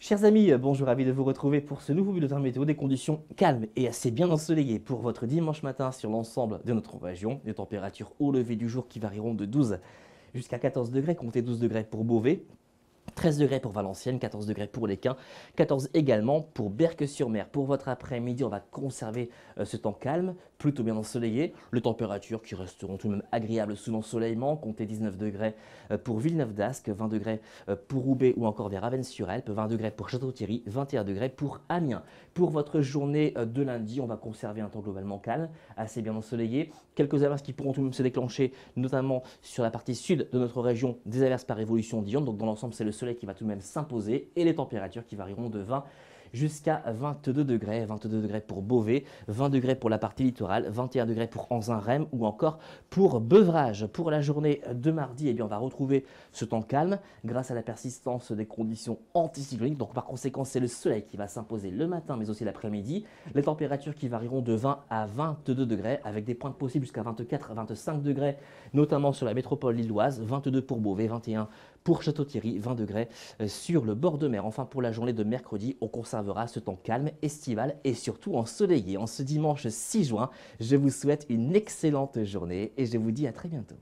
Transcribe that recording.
Chers amis, bonjour, ravi de vous retrouver pour ce nouveau bulletin météo des conditions calmes et assez bien ensoleillées pour votre dimanche matin sur l'ensemble de notre région. Des températures au lever du jour qui varieront de 12 jusqu'à 14 degrés, comptez 12 degrés pour Beauvais, 13 degrés pour Valenciennes, 14 degrés pour Léquin, 14 également pour Berck-sur-Mer. Pour votre après-midi, on va conserver euh, ce temps calme, plutôt bien ensoleillé. Les températures qui resteront tout de même agréables sous l'ensoleillement, comptez 19 degrés euh, pour Villeneuve-d'Ascq, 20 degrés euh, pour Roubaix ou encore vers Ravennes-sur-Alpes, 20 degrés pour Château-Thierry, 21 degrés pour Amiens. Pour votre journée de lundi, on va conserver un temps globalement calme, assez bien ensoleillé. Quelques averses qui pourront tout de même se déclencher, notamment sur la partie sud de notre région, des averses par évolution d'Ion. Donc dans l'ensemble, c'est le soleil qui va tout de même s'imposer et les températures qui varieront de 20 jusqu'à 22 degrés. 22 degrés pour Beauvais, 20 degrés pour la partie littorale, 21 degrés pour Anzin-Rem ou encore pour Beuvrage. Pour la journée de mardi, eh bien, on va retrouver ce temps calme grâce à la persistance des conditions anticycloniques. Donc par conséquent, c'est le soleil qui va s'imposer le matin mais aussi l'après-midi. Les températures qui varieront de 20 à 22 degrés avec des pointes possibles jusqu'à 24-25 degrés, notamment sur la métropole lilloise, 22 pour Beauvais, 21 pour Château-Thierry, 20 degrés euh, sur le bord de mer. Enfin pour la journée de mercredi, on conserve ce temps calme, estival et surtout ensoleillé. En ce dimanche 6 juin, je vous souhaite une excellente journée et je vous dis à très bientôt.